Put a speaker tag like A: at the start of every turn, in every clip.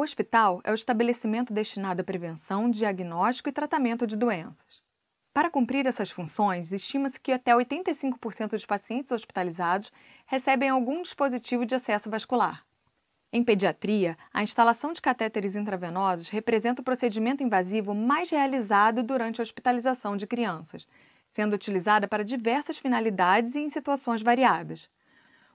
A: O hospital é o estabelecimento destinado à prevenção, diagnóstico e tratamento de doenças. Para cumprir essas funções, estima-se que até 85% dos pacientes hospitalizados recebem algum dispositivo de acesso vascular. Em pediatria, a instalação de catéteres intravenosos representa o procedimento invasivo mais realizado durante a hospitalização de crianças, sendo utilizada para diversas finalidades e em situações variadas.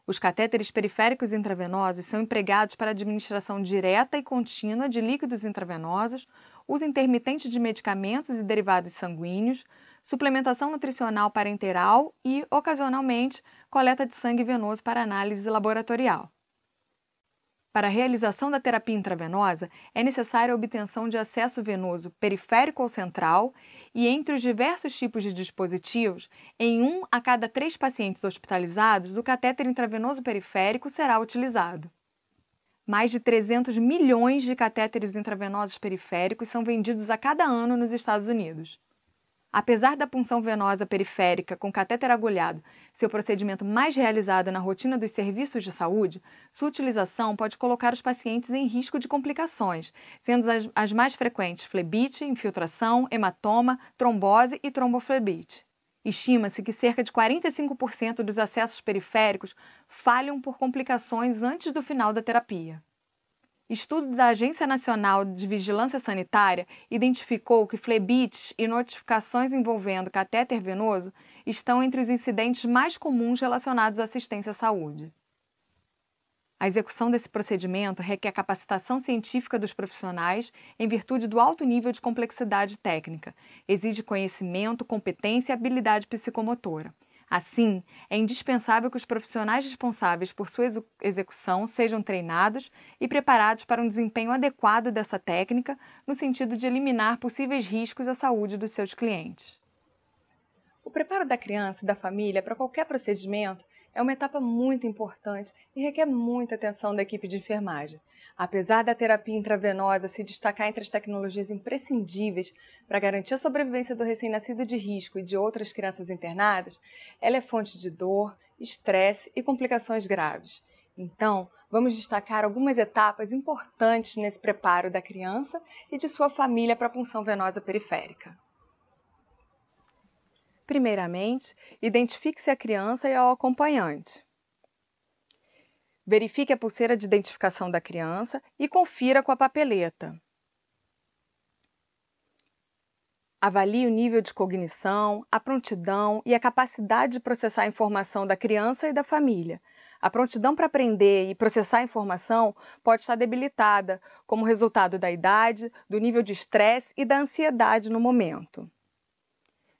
A: Os catéteres periféricos intravenosos são empregados para administração direta e contínua de líquidos intravenosos, uso intermitente de medicamentos e derivados sanguíneos, suplementação nutricional parenteral e, ocasionalmente, coleta de sangue venoso para análise laboratorial. Para a realização da terapia intravenosa, é necessária a obtenção de acesso venoso periférico ou central e entre os diversos tipos de dispositivos, em um a cada três pacientes hospitalizados, o catéter intravenoso periférico será utilizado. Mais de 300 milhões de catéteres intravenosos periféricos são vendidos a cada ano nos Estados Unidos. Apesar da punção venosa periférica com catéter agulhado ser o procedimento mais realizado na rotina dos serviços de saúde, sua utilização pode colocar os pacientes em risco de complicações, sendo as, as mais frequentes flebite, infiltração, hematoma, trombose e tromboflebite. Estima-se que cerca de 45% dos acessos periféricos falham por complicações antes do final da terapia. Estudo da Agência Nacional de Vigilância Sanitária identificou que flebites e notificações envolvendo catéter venoso estão entre os incidentes mais comuns relacionados à assistência à saúde. A execução desse procedimento requer capacitação científica dos profissionais em virtude do alto nível de complexidade técnica, exige conhecimento, competência e habilidade psicomotora. Assim, é indispensável que os profissionais responsáveis por sua execução sejam treinados e preparados para um desempenho adequado dessa técnica, no sentido de eliminar possíveis riscos à saúde dos seus clientes. O preparo da criança e da família para qualquer procedimento é uma etapa muito importante e requer muita atenção da equipe de enfermagem. Apesar da terapia intravenosa se destacar entre as tecnologias imprescindíveis para garantir a sobrevivência do recém-nascido de risco e de outras crianças internadas, ela é fonte de dor, estresse e complicações graves. Então, vamos destacar algumas etapas importantes nesse preparo da criança e de sua família para a punção venosa periférica. Primeiramente, identifique-se a criança e ao acompanhante. Verifique a pulseira de identificação da criança e confira com a papeleta. Avalie o nível de cognição, a prontidão e a capacidade de processar a informação da criança e da família. A prontidão para aprender e processar a informação pode estar debilitada como resultado da idade, do nível de estresse e da ansiedade no momento.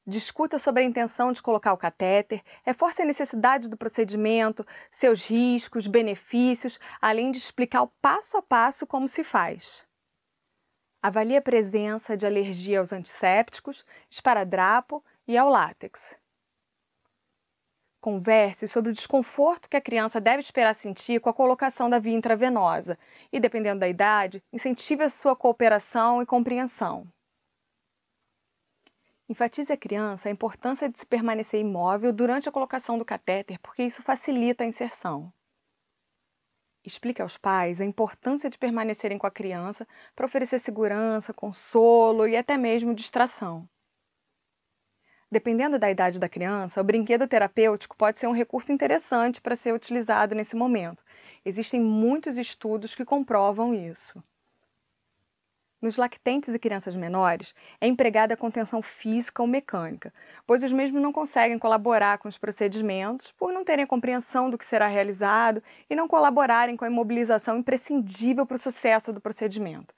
A: Discuta sobre a intenção de colocar o catéter, reforce a necessidade do procedimento, seus riscos, benefícios, além de explicar o passo a passo como se faz. Avalie a presença de alergia aos antissépticos, esparadrapo e ao látex. Converse sobre o desconforto que a criança deve esperar sentir com a colocação da via intravenosa e, dependendo da idade, incentive a sua cooperação e compreensão. Enfatize a criança a importância de se permanecer imóvel durante a colocação do catéter, porque isso facilita a inserção. Explique aos pais a importância de permanecerem com a criança para oferecer segurança, consolo e até mesmo distração. Dependendo da idade da criança, o brinquedo terapêutico pode ser um recurso interessante para ser utilizado nesse momento. Existem muitos estudos que comprovam isso. Nos lactentes e crianças menores, é empregada a contenção física ou mecânica, pois os mesmos não conseguem colaborar com os procedimentos por não terem compreensão do que será realizado e não colaborarem com a imobilização imprescindível para o sucesso do procedimento.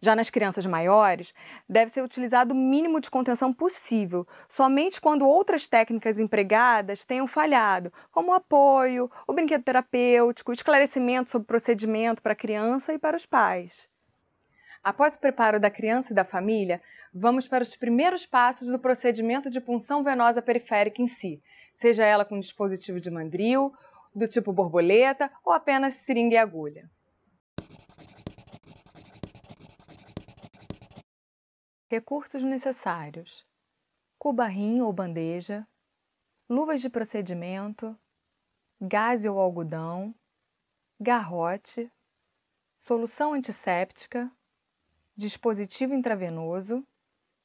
A: Já nas crianças maiores, deve ser utilizado o mínimo de contenção possível, somente quando outras técnicas empregadas tenham falhado, como o apoio, o brinquedo terapêutico, esclarecimento sobre o procedimento para a criança e para os pais. Após o preparo da criança e da família, vamos para os primeiros passos do procedimento de punção venosa periférica em si, seja ela com dispositivo de mandril, do tipo borboleta ou apenas seringa e agulha. Recursos necessários: cubarrim ou bandeja, luvas de procedimento, gás ou algodão, garrote, solução antisséptica dispositivo intravenoso,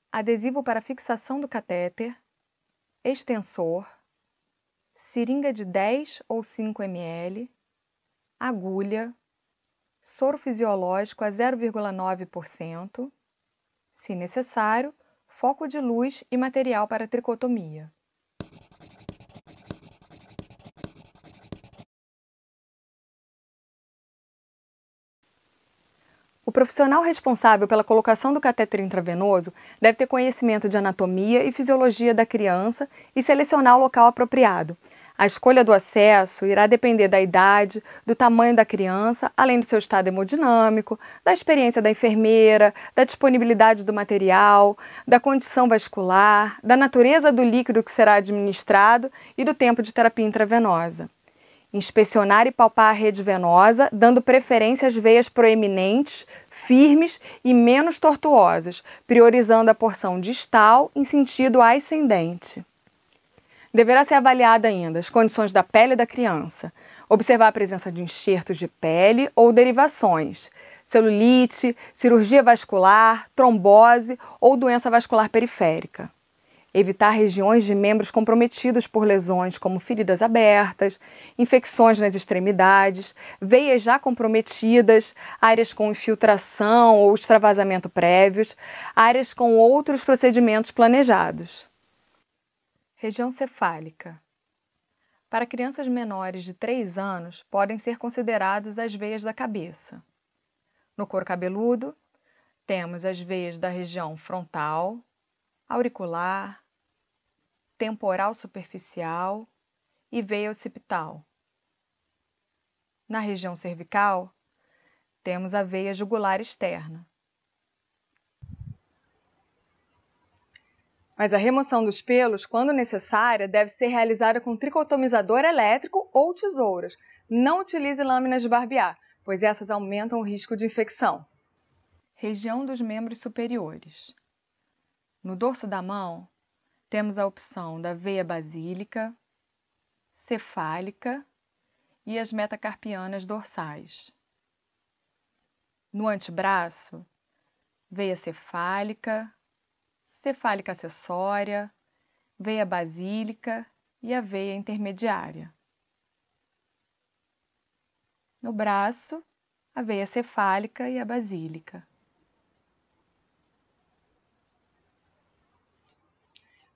A: adesivo para fixação do catéter, extensor, seringa de 10 ou 5 ml, agulha, soro fisiológico a 0,9%, se necessário, foco de luz e material para tricotomia. profissional responsável pela colocação do catéter intravenoso deve ter conhecimento de anatomia e fisiologia da criança e selecionar o local apropriado. A escolha do acesso irá depender da idade, do tamanho da criança, além do seu estado hemodinâmico, da experiência da enfermeira, da disponibilidade do material, da condição vascular, da natureza do líquido que será administrado e do tempo de terapia intravenosa. Inspecionar e palpar a rede venosa, dando preferência às veias proeminentes, firmes e menos tortuosas, priorizando a porção distal em sentido ascendente. Deverá ser avaliada ainda as condições da pele da criança, observar a presença de enxertos de pele ou derivações, celulite, cirurgia vascular, trombose ou doença vascular periférica evitar regiões de membros comprometidos por lesões como feridas abertas, infecções nas extremidades, veias já comprometidas, áreas com infiltração ou extravasamento prévios, áreas com outros procedimentos planejados. Região cefálica. Para crianças menores de 3 anos, podem ser consideradas as veias da cabeça. No couro cabeludo, temos as veias da região frontal, auricular, temporal superficial e veia occipital. Na região cervical, temos a veia jugular externa. Mas a remoção dos pelos, quando necessária, deve ser realizada com tricotomizador elétrico ou tesouras. Não utilize lâminas de barbear, pois essas aumentam o risco de infecção. Região dos membros superiores. No dorso da mão, temos a opção da veia basílica, cefálica e as metacarpianas dorsais. No antebraço, veia cefálica, cefálica acessória, veia basílica e a veia intermediária. No braço, a veia cefálica e a basílica.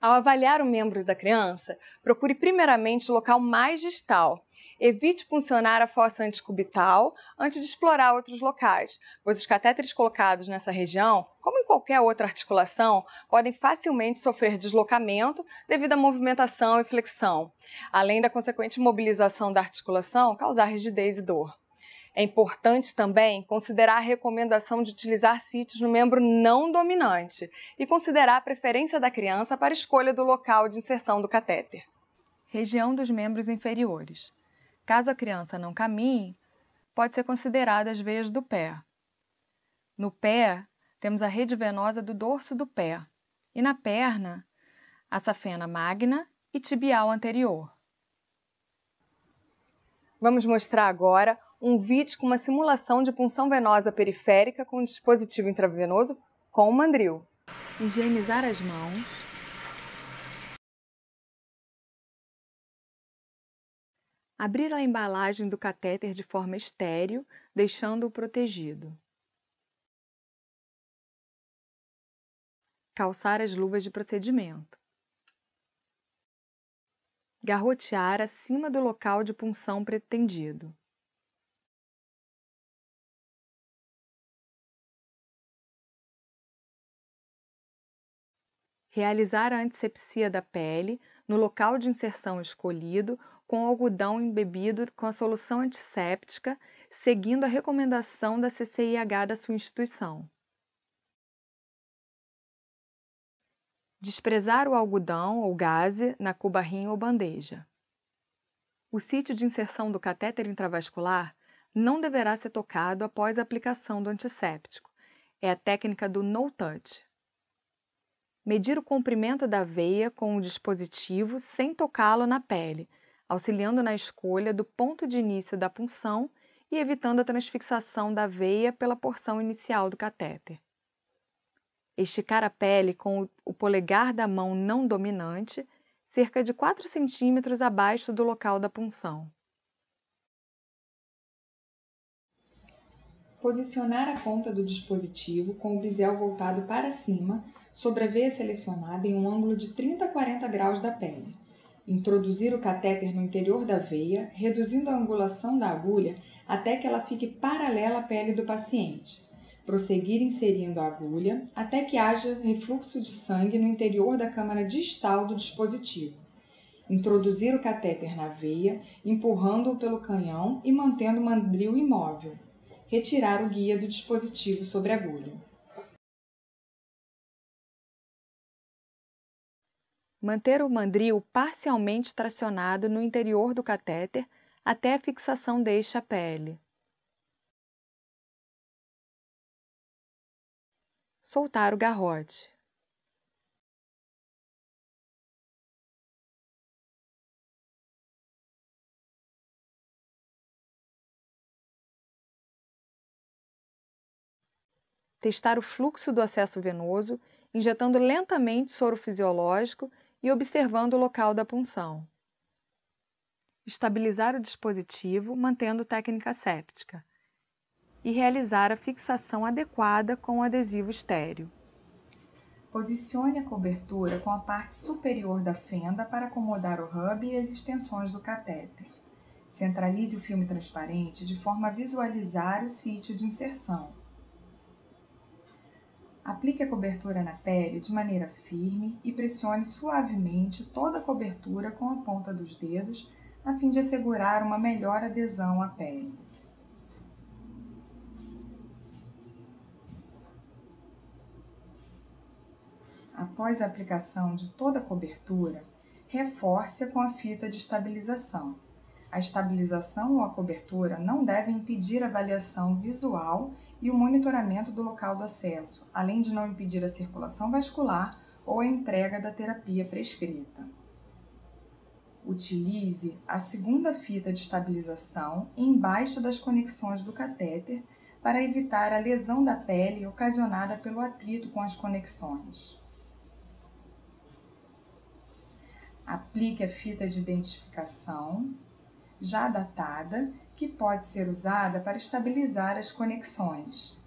A: Ao avaliar o membro da criança, procure primeiramente o local mais distal. Evite puncionar a fossa anticubital antes de explorar outros locais, pois os catéteres colocados nessa região, como em qualquer outra articulação, podem facilmente sofrer deslocamento devido à movimentação e flexão, além da consequente mobilização da articulação causar rigidez e dor. É importante também considerar a recomendação de utilizar sítios no membro não dominante e considerar a preferência da criança para a escolha do local de inserção do catéter. Região dos membros inferiores. Caso a criança não caminhe, pode ser considerada as veias do pé. No pé, temos a rede venosa do dorso do pé e na perna, a safena magna e tibial anterior. Vamos mostrar agora um vídeo com uma simulação de punção venosa periférica com um dispositivo intravenoso com um mandril. Higienizar as mãos. Abrir a embalagem do catéter de forma estéril, deixando-o protegido. Calçar as luvas de procedimento. Garrotear acima do local de punção pretendido. realizar a antisepsia da pele no local de inserção escolhido com algodão embebido com a solução antisséptica, seguindo a recomendação da CCIH da sua instituição. Desprezar o algodão ou gaze na cubarrinha ou bandeja. O sítio de inserção do catéter intravascular não deverá ser tocado após a aplicação do antisséptico. É a técnica do no touch medir o comprimento da veia com o dispositivo sem tocá-lo na pele, auxiliando na escolha do ponto de início da punção e evitando a transfixação da veia pela porção inicial do catéter. Esticar a pele com o polegar da mão não dominante, cerca de 4 centímetros abaixo do local da punção. Posicionar a ponta do dispositivo com o bisel voltado para cima sobreveia selecionada em um ângulo de 30 a 40 graus da pele. Introduzir o catéter no interior da veia, reduzindo a angulação da agulha até que ela fique paralela à pele do paciente. Prosseguir inserindo a agulha até que haja refluxo de sangue no interior da câmara distal do dispositivo. Introduzir o catéter na veia, empurrando-o pelo canhão e mantendo o mandril imóvel. Retirar o guia do dispositivo sobre a agulha. Manter o mandril parcialmente tracionado no interior do catéter até a fixação deixa a pele. Soltar o garrote. testar o fluxo do acesso venoso, injetando lentamente soro fisiológico e observando o local da punção. Estabilizar o dispositivo mantendo técnica séptica e realizar a fixação adequada com o adesivo estéreo. Posicione a cobertura com a parte superior da fenda para acomodar o hub e as extensões do catéter. Centralize o filme transparente de forma a visualizar o sítio de inserção. Aplique a cobertura na pele de maneira firme e pressione suavemente toda a cobertura com a ponta dos dedos, a fim de assegurar uma melhor adesão à pele. Após a aplicação de toda a cobertura, reforce-a com a fita de estabilização. A estabilização ou a cobertura não devem impedir a avaliação visual e o monitoramento do local do acesso, além de não impedir a circulação vascular ou a entrega da terapia prescrita. Utilize a segunda fita de estabilização embaixo das conexões do catéter para evitar a lesão da pele ocasionada pelo atrito com as conexões. Aplique a fita de identificação já datada que pode ser usada para estabilizar as conexões.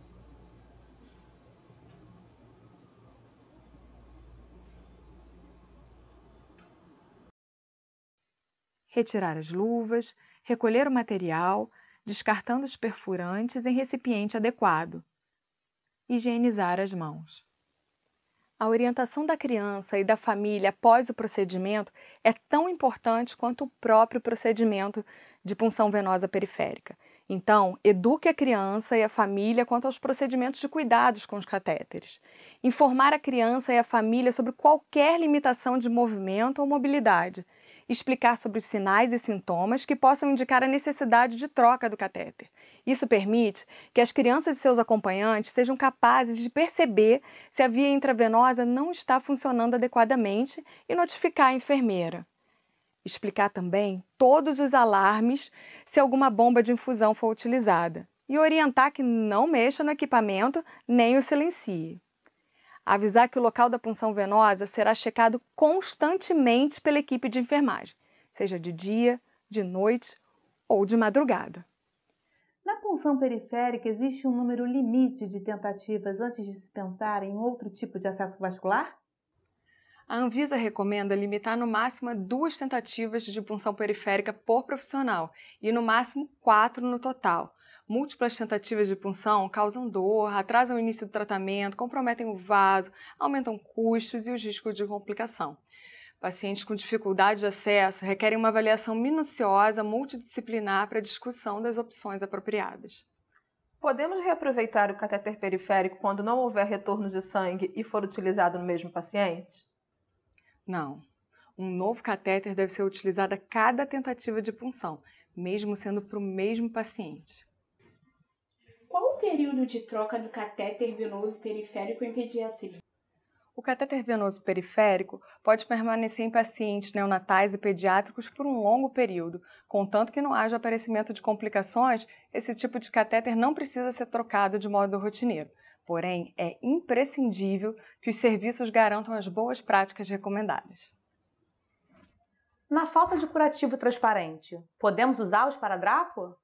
A: Retirar as luvas, recolher o material, descartando os perfurantes em recipiente adequado. Higienizar as mãos. A orientação da criança e da família após o procedimento é tão importante quanto o próprio procedimento de punção venosa periférica. Então, eduque a criança e a família quanto aos procedimentos de cuidados com os catéteres. Informar a criança e a família sobre qualquer limitação de movimento ou mobilidade explicar sobre os sinais e sintomas que possam indicar a necessidade de troca do catéter. Isso permite que as crianças e seus acompanhantes sejam capazes de perceber se a via intravenosa não está funcionando adequadamente e notificar a enfermeira. Explicar também todos os alarmes se alguma bomba de infusão for utilizada e orientar que não mexa no equipamento nem o silencie avisar que o local da punção venosa será checado constantemente pela equipe de enfermagem, seja de dia, de noite ou de madrugada. Na punção periférica existe um número limite de tentativas antes de se pensar em outro tipo de acesso vascular? A Anvisa recomenda limitar no máximo duas tentativas de punção periférica por profissional e no máximo quatro no total, Múltiplas tentativas de punção causam dor, atrasam o início do tratamento, comprometem o vaso, aumentam custos e os riscos de complicação. Pacientes com dificuldade de acesso requerem uma avaliação minuciosa, multidisciplinar para discussão das opções apropriadas. Podemos reaproveitar o cateter periférico quando não houver retorno de sangue e for utilizado no mesmo paciente? Não. Um novo catéter deve ser utilizado a cada tentativa de punção, mesmo sendo para o mesmo paciente período de troca do catéter venoso periférico em pediatria? O catéter venoso periférico pode permanecer em pacientes neonatais e pediátricos por um longo período, contanto que não haja aparecimento de complicações, esse tipo de catéter não precisa ser trocado de modo rotineiro. Porém, é imprescindível que os serviços garantam as boas práticas recomendadas. Na falta de curativo transparente, podemos usar o esparadrapo?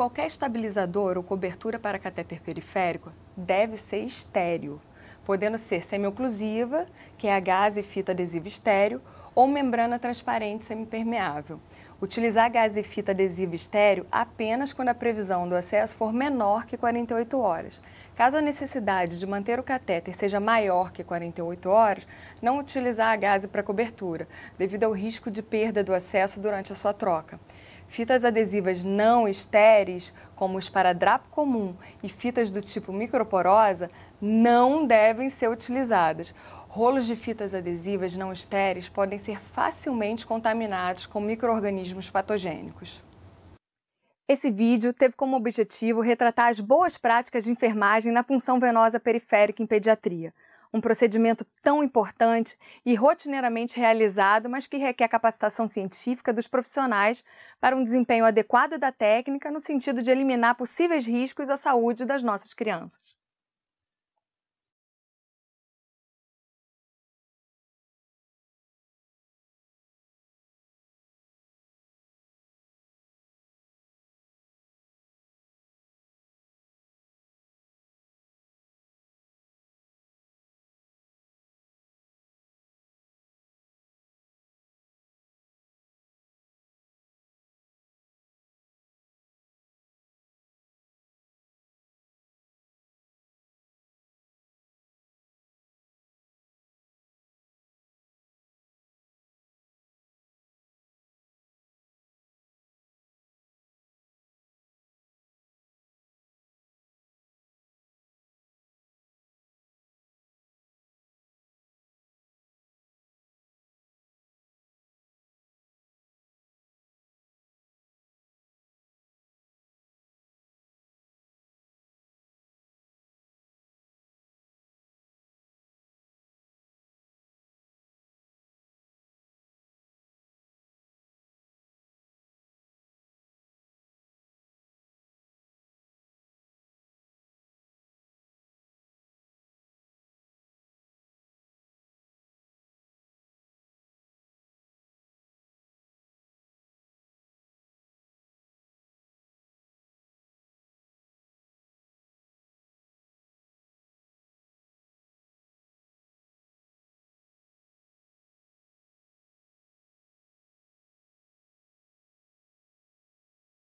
A: Qualquer estabilizador ou cobertura para catéter periférico deve ser estéreo, podendo ser semioclusiva, que é a gase e fita adesiva estéreo, ou membrana transparente semipermeável. Utilizar gase e fita adesiva estéreo apenas quando a previsão do acesso for menor que 48 horas. Caso a necessidade de manter o catéter seja maior que 48 horas, não utilizar a gase para cobertura, devido ao risco de perda do acesso durante a sua troca. Fitas adesivas não estéreis, como os para drapo comum e fitas do tipo microporosa, não devem ser utilizadas. Rolos de fitas adesivas não estéreis podem ser facilmente contaminados com micro-organismos patogênicos. Esse vídeo teve como objetivo retratar as boas práticas de enfermagem na punção venosa periférica em pediatria um procedimento tão importante e rotineiramente realizado, mas que requer capacitação científica dos profissionais para um desempenho adequado da técnica no sentido de eliminar possíveis riscos à saúde das nossas crianças.